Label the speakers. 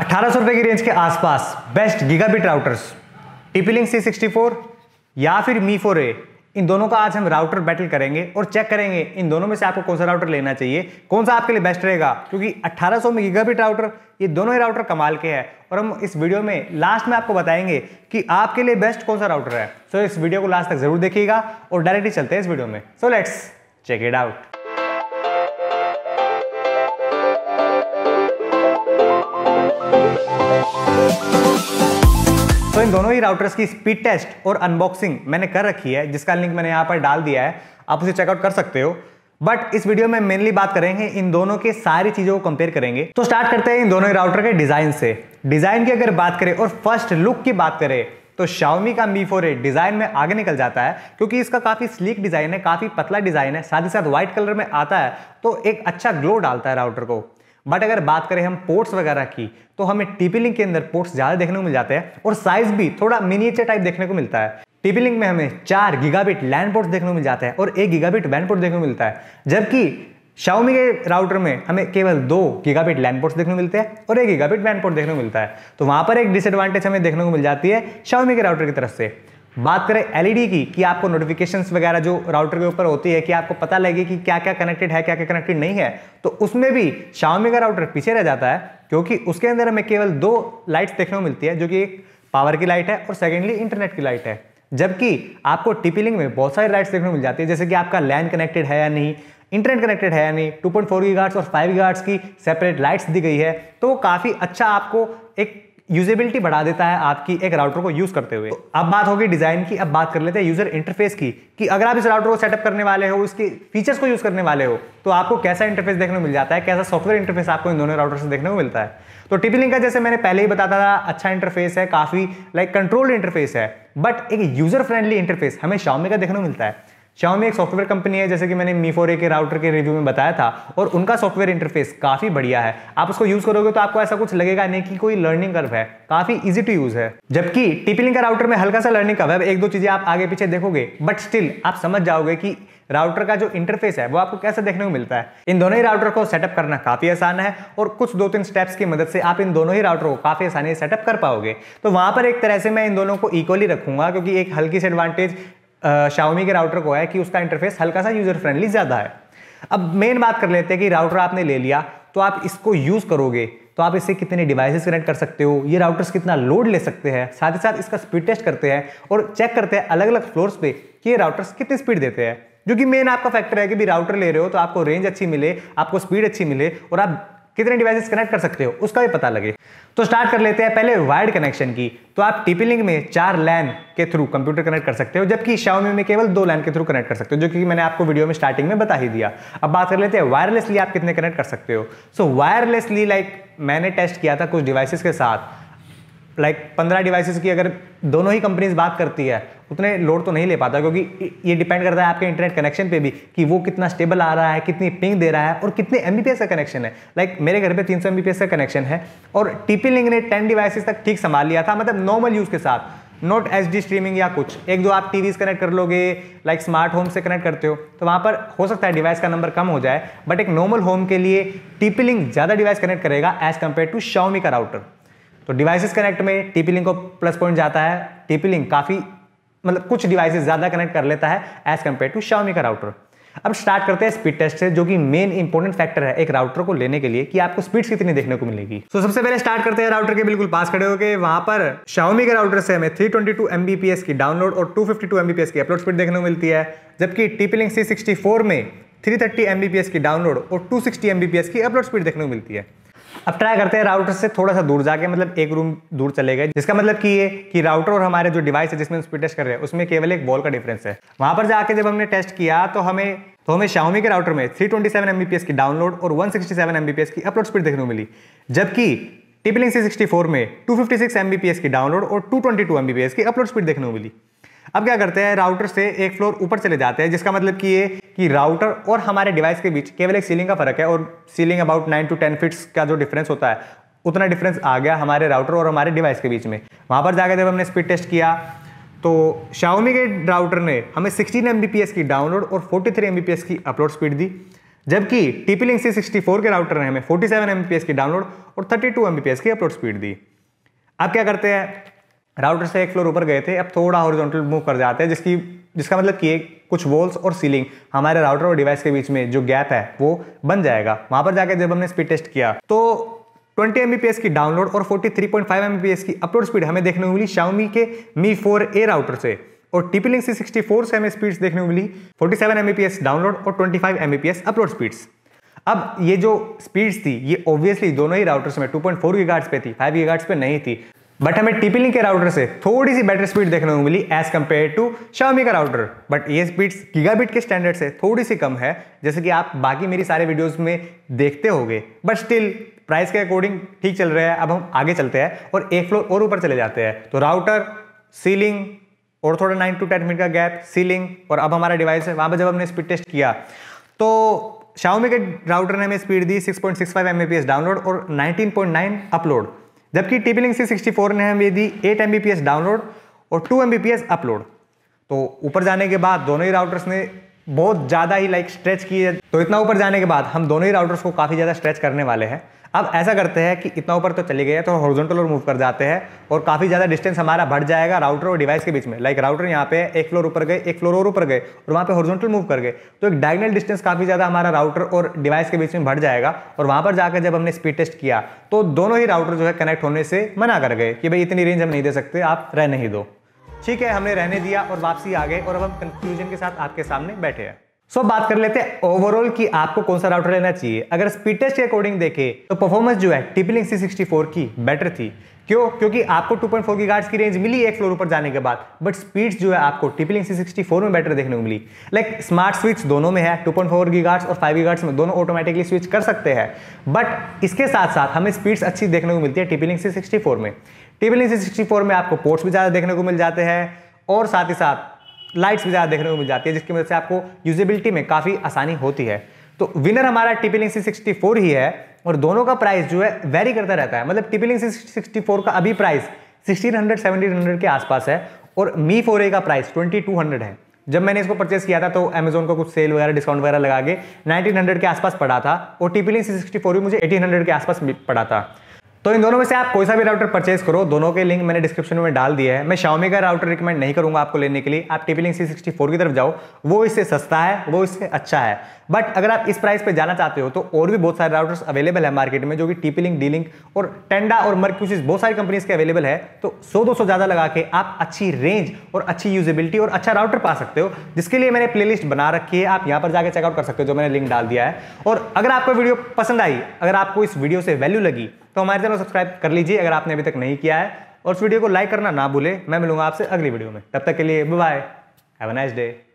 Speaker 1: अठारह सौ रुपए की रेंज के आसपास best gigabit routers TP Link C sixty four या फिर मी फोर ए इन दोनों का आज हम राउटर बैटल करेंगे और चेक करेंगे इन दोनों में से आपको कौन सा राउटर लेना चाहिए कौन सा आपके लिए बेस्ट रहेगा क्योंकि 1800 में गीगाबिट राउटर ये दोनों ही राउटर कमाल के हैं और हम इस वीडियो में लास्ट में आपको बताएंगे कि आपके लिए बेस्ट कौन सा राउटर है सो so, इस वीडियो को लास्ट तक जरूर देखिएगा और डायरेक्टली चलते हैं इस वीडियो में so let's check it out तो इन दोनों ही राउटर्स की स्पीड टेस्ट और अनबॉक्सिंग मैंने कर रखी है जिसका लिंक मैंने यहाँ पर डाल दिया है आप उसे चेकआउट कर सकते हो बट इस वीडियो में मेनली बात करेंगे इन दोनों के सारी चीजों को कंपेयर करेंगे तो स्टार्ट करते हैं इन दोनों ही राउटर के डिजाइन से डिजाइन की अगर बात करें और फर्स्ट लुक की बात करें तो Xiaomi का Mi 4a डिजाइन में आगे निकल जाता है क्योंकि इसका काफी स्लीक डिजाइन है काफी पतला डिजाइन है साथ ही साथ व्हाइट कलर में आता है तो एक अच्छा ग्लो डालता है राउटर को बट अगर बात करें हम पोर्ट्स वगैरह की तो हमें टीपी लिंक के अंदर पोर्ट्स ज़्यादा देखने को मिल जाते हैं और साइज भी थोड़ा मिनिएचर टाइप देखने को मिलता है टीपी लिंक में हमें चार गीगाबिट लैंड पोर्ट्स देखने को मिल जाते हैं और एक गीगाबिट वैन पोर्ट देखने को मिलता है जबकि शाओमी के राउटर में हमें केवल दो गीगाबिट लैंड पोर्ट्स देखने को मिलते हैं और एक गीगाबिट वैन पोर्ट देखने को मिलता है तो वहां पर एक डिसएडवांटेज हमें देखने को मिल जाती है शाओमी के राउटर की तरफ से बात करें एलईडी e की कि आपको नोटिफिकेशंस वगैरह जो राउटर के ऊपर होती है कि आपको पता लगे कि क्या क्या कनेक्टेड है क्या क्या कनेक्टेड नहीं है तो उसमें भी शाओमी का राउटर पीछे रह जाता है क्योंकि उसके अंदर हमें केवल दो लाइट्स देखने को मिलती है जो कि एक पावर की लाइट है और सेकेंडली इंटरनेट की लाइट है जबकि आपको टिपिलिंग में बहुत सारी लाइट्स देखने को मिल जाती है जैसे कि आपका लैन कनेक्टेड है या नहीं इंटरनेट कनेक्टेड है या नहीं टू पॉइंट और फाइव गार्ड्स की सेपरेट लाइट्स दी गई है तो वो काफ़ी अच्छा आपको एक यूजेबिलिटी बढ़ा देता है आपकी एक राउटर को यूज करते हुए अब बात होगी डिजाइन की अब बात कर लेते हैं यूजर इंटरफेस की कि अगर आप इस राउटर को सेटअप करने वाले हो इसके फीचर्स को यूज करने वाले हो तो आपको कैसा इंटरफेस देखने को मिल जाता है कैसा सॉफ्टवेयर इंटरफेस आपको इन दोनों राउटर से देखने को मिलता है तो टिपिलिंग लिंक का जैसे मैंने पहले ही बताता था अच्छा इंटरफेस है काफी लाइक कंट्रोल्ड इंटरफेस है बट एक यूजर फ्रेंडली इंटरफेस हमें शॉमी का देखने को मिलता है शाओमी एक सॉफ्टवेयर कंपनी है जैसे कि मैंने मी फोर ए के राउटर के रिव्यू में बताया था और उनका सॉफ्टवेयर इंटरफेस काफ़ी बढ़िया है आप उसको यूज़ करोगे तो आपको ऐसा कुछ लगेगा नहीं कि कोई लर्निंग कर्व है काफ़ी इजी टू यूज़ है जबकि टिपिलिंग का राउटर में हल्का सा लर्निंग कर्व है एक दो चीज़ें आप आगे पीछे देखोगे बट स्टिल आप समझ जाओगे कि राउटर का जो इंटरफेस है वो आपको कैसे देखने को मिलता है इन दोनों ही राउटर को सेटअप करना काफ़ी आसान है और कुछ दो तीन स्टेप्स की मदद से आप इन दोनों ही राउटर को काफ़ी आसानी से सेटअप कर पाओगे तो वहां पर एक तरह से मैं इन दोनों को इक्वली रखूंगा क्योंकि एक हल्की सी एडवांटेज शाओमी के राउटर को है कि उसका इंटरफेस हल्का सा यूजर फ्रेंडली ज़्यादा है अब मेन बात कर लेते हैं कि राउटर आपने ले लिया तो आप इसको यूज़ करोगे तो आप इसे कितने डिवाइसेस कनेक्ट कर सकते हो ये राउटर्स कितना लोड ले सकते हैं साथ ही साथ इसका स्पीड टेस्ट करते हैं और चेक करते हैं अलग अलग फ्लोर्स पे कि ये राउटर्स कितनी स्पीड देते हैं जो कि मेन आपका फैक्टर है कि भी राउटर ले रहे हो तो आपको रेंज अच्छी मिले आपको स्पीड अच्छी मिले और आप कितने डिवाइसेस कनेक्ट कर सकते हो उसका भी पता लगे तो स्टार्ट कर लेते हैं पहले वायर्ड कनेक्शन की तो आप टीपी लिंक में चार लैन के थ्रू कंप्यूटर कनेक्ट कर सकते हो जबकि शाओमी में केवल दो लैन के थ्रू कनेक्ट कर सकते हो जो कि मैंने आपको वीडियो में स्टार्टिंग में बता ही दिया अब बात कर लेते हैं वायरलेसली आप कितने कनेक्ट कर सकते हो सो वायरलेसली लाइक मैंने टेस्ट किया था कुछ डिवाइसेस के साथ लाइक पंद्रह डिवाइसेस की अगर दोनों ही कंपनीज बात करती है उतने लोड तो नहीं ले पाता क्योंकि ये डिपेंड करता है आपके इंटरनेट कनेक्शन पे भी कि वो कितना स्टेबल आ रहा है कितनी पिंग दे रहा है और कितने एम का कनेक्शन है लाइक मेरे घर पे 300 एम का कनेक्शन है और टीपी लिंक ने 10 डिवाइसेस तक ठीक संभाल लिया था मतलब नॉर्मल यूज़ के साथ नॉट एच स्ट्रीमिंग या कुछ एक दो आप टी कनेक्ट कर लोगे लाइक स्मार्ट होम से कनेक्ट करते हो तो वहाँ पर हो सकता है डिवाइस का नंबर कम हो जाए बट एक नॉर्मल होम के लिए टीपी लिंक ज़्यादा डिवाइस कनेक्ट करेगा एज कम्पेयर टू शाओमी का राउटर तो डिवाइसेस कनेक्ट में टीपी लिंक को प्लस पॉइंट जाता है टीपी लिंक काफ़ी मतलब कुछ डिवाइसेस ज़्यादा कनेक्ट कर लेता है एज कंपेयर टू शाउमी का राउटर अब स्टार्ट करते हैं स्पीड टेस्ट से जो कि मेन इंपॉर्टेंट फैक्टर है एक राउटर को लेने के लिए कि आपको स्पीड कितनी देखने को मिलेगी तो so, सबसे पहले स्टार्ट करते हैं राउटर के बिल्कुल पास खड़े होकर वहां पर शाओमी के राउटर से हमें 322 ट्वेंटी की डाउनलोड और 252 फिफ्टी की अपलोड स्पीड देखने को मिलती है जबकि लिंक सी में 330 Mbps की डाउनलोड और 260 Mbps की अपलोड स्पीड देखने को मिलती है अब ट्राई करते हैं राउटर से थोड़ा सा दूर जाके मतलब एक रूम दूर चले गए जिसका मतलब कि ये कि राउटर और हमारे जो डिवाइस है जिसमें स्पीड टेस्ट कर रहे हैं उसमें केवल एक बॉल का डिफरेंस है वहां पर जाके जब हमने टेस्ट किया तो हमें तो हमें शाओमी के राउटर में 327 ट्वेंटी की डाउनलोड और 167 सिक्सटी की अपलोड स्पीड देखने को मिली जबकि टिपलिंग सी सिक्सटी में 256 फिफ्टी की डाउनलोड और 222 ट्वेंटी की अपलोड स्पीड देखने को मिली अब क्या करते हैं राउटर से एक फ्लोर ऊपर चले जाते हैं जिसका मतलब कि ये कि राउटर और हमारे डिवाइस के बीच केवल एक सीलिंग का फर्क है और ceiling about nine to ten feet का जो डिफरेंस होता है उतना डिफरेंस आ गया हमारे राउटर और हमारे डिवाइस के बीच में वहाँ पर जाकर जब हमने स्पीड टेस्ट किया तो शाओमी के राउटर ने हमें सिक्सटीन एम की डाउनलोड और फोर्टी थ्री की अपलोड स्पीड दी जबकि टीपी लिंक सी सिक्सटी के राउटर ने हमें फोर्टी सेवन की डाउनलोड और थर्टी टू की अपलोड स्पीड दी अब क्या करते हैं राउटर से एक फ्लोर ऊपर गए थे अब थोड़ा हॉरिजॉन्टल मूव कर जाते हैं जिसकी जिसका मतलब कि एक कुछ वॉल्स और सीलिंग हमारे राउटर और डिवाइस के बीच में जो गैप है वो बन जाएगा वहां पर जाकर जब हमने स्पीड टेस्ट किया तो 20 एम की डाउनलोड और 43.5 एम की अपलोड स्पीड हमें देखने को मिली शाउमी के मी फोर ए राउटर से और TP link C sixty four से हमें स्पीड्स देखने को मिली 47 सेवन डाउनलोड और 25 फाइव अपलोड स्पीड्स अब ये जो स्पीड्स थी ये ऑब्वियसली दोनों ही राउटर्स में 2.4 पॉइंट पे थी 5 गीगार्ट्स पे नहीं थी बट हमें टीपी लिंक के राउटर से थोड़ी सी बेटर स्पीड देखने को मिली एज कम्पेयर टू शामी का राउटर बट ये स्पीड गीगाबिट के स्टैंडर्ड से थोड़ी सी कम है जैसे कि आप बाकी मेरी सारे वीडियोस में देखते होगे बट स्टिल प्राइस के अकॉर्डिंग ठीक चल रहा है अब हम आगे चलते हैं और एक फ्लोर और ऊपर चले जाते हैं तो राउटर सीलिंग और थोड़ा नाइन टू टेन मिनट का गैप सीलिंग और अब हमारा डिवाइस है वहाँ पर जब हमने स्पीड टेस्ट किया तो शाओमी के राउटर ने हमें स्पीड दी 6.65 पॉइंट डाउनलोड और 19.9 अपलोड जबकि टीपी सी सिक्सटी फोर ने हमें दी एट एम डाउनलोड और टू एम अपलोड तो ऊपर जाने के बाद दोनों ही राउटर्स ने बहुत ज़्यादा ही लाइक स्ट्रेच की है तो इतना ऊपर जाने के बाद हम दोनों ही राउटर्स को काफ़ी ज़्यादा स्ट्रेच करने वाले हैं अब ऐसा करते हैं कि इतना ऊपर तो चले गए तो हॉरिजॉन्टल और मूव कर जाते हैं और काफ़ी ज़्यादा डिस्टेंस हमारा बढ़ जाएगा राउटर और डिवाइस के बीच में लाइक राउटर यहाँ पे एक फ्लोर ऊपर गए एक फ्लोर और ऊपर गए और वहाँ पे हॉरिजॉन्टल मूव कर गए तो एक डायगनल डिस्टेंस काफ़ी ज़्यादा हमारा राउटर और डिवाइस के बीच में बढ़ जाएगा और वहाँ पर जाकर जब हमने स्पीड टेस्ट किया तो दोनों ही राउटर जो है कनेक्ट होने से मना कर गए कि भाई इतनी रेंज हम नहीं दे सकते आप रह नहीं दो ठीक है हमने रहने दिया और वापसी आ गए और अब हम कंक्लूजन के साथ आपके सामने बैठे हैं सो so, बात कर लेते हैं ओवरऑल कि आपको कौन सा राउटर लेना चाहिए अगर स्पीड टेस्ट के अकॉर्डिंग देखें तो परफॉर्मेंस जो है टिपलिंग सी सिक्सटी फोर की बेटर थी क्यों क्योंकि आपको 2.4 पॉइंट की गार्ड्स की रेंज मिली एक फ्लोर ऊपर जाने के बाद बट स्पीड्स जो है आपको टिपलिंग सी सिक्सटी फोर में बेटर देखने को मिली लाइक स्मार्ट स्विच दोनों में है 2.4 पॉइंट और 5 गार्ड्स में दोनों ऑटोमेटिकली स्विच कर सकते हैं बट इसके साथ साथ हमें स्पीड्स अच्छी देखने को मिलती है टिपलिंग सी सिक्सटी फोर में टेबल सी सिक्सटी फोर में आपको पोर्ट्स भी ज़्यादा देखने को मिल जाते हैं और साथ ही साथ लाइट्स भी ज़्यादा देखने को मिल जाती है जिसकी वजह से आपको यूजिबिलिटी में काफ़ी आसानी होती है तो विनर हमारा टिपिल सी सिक्सटी फोर ही है और दोनों का प्राइस जो है वेरी करता रहता है मतलब टिपिल सी सिक्सटी फोर का अभी price sixteen hundred seventeen hundred के आसपास है और मी फोर ए का प्राइस ट्वेंटी टू हंड्रेड है जब मैंने इसको परचेस किया था तो अमेजोन का कुछ सेल वगैरह डिस्काउंट वगैरह लगा के नाइनटीन हंड्रेड के आसपास पड़ा था और टिपिलिंग सी सिक्सटी फोर भी मुझे एटीन हंड्रेड के आसपास पड़ा था तो इन दोनों में से आप कोई सा भी राउटर परचेज करो दोनों के लिंक मैंने डिस्क्रिप्शन में डाल दिया है मैं शाओमी का राउटर रिकमेंड नहीं करूंगा आपको लेने के लिए आप TP link C sixty four की तरफ जाओ वो इससे सस्ता है वो इससे अच्छा है बट अगर आप इस प्राइस पे जाना चाहते हो तो और भी बहुत सारे राउटर्स अवेलेबल है मार्केट में जो कि टीपी लिंक डी लिंक और टेंडा और मर्क्यूसिस बहुत सारी कंपनीज के अवेलेबल है तो सौ दो सौ ज़्यादा लगा के आप अच्छी रेंज और अच्छी यूजेबिलिटी और अच्छा राउटर पा सकते हो जिसके लिए मैंने प्ले बना रखी है आप यहाँ पर जाकर चेकआउट कर सकते हो जो मैंने लिंक डाल दिया है और अगर आपको वीडियो पसंद आई अगर आपको इस वीडियो से वैल्यू लगी तो हमारे चैनल सब्सक्राइब कर लीजिए अगर आपने अभी तक नहीं किया है और इस वीडियो को लाइक करना ना भूले मैं मिलूंगा आपसे अगली वीडियो में तब तक के लिए bye have a nice day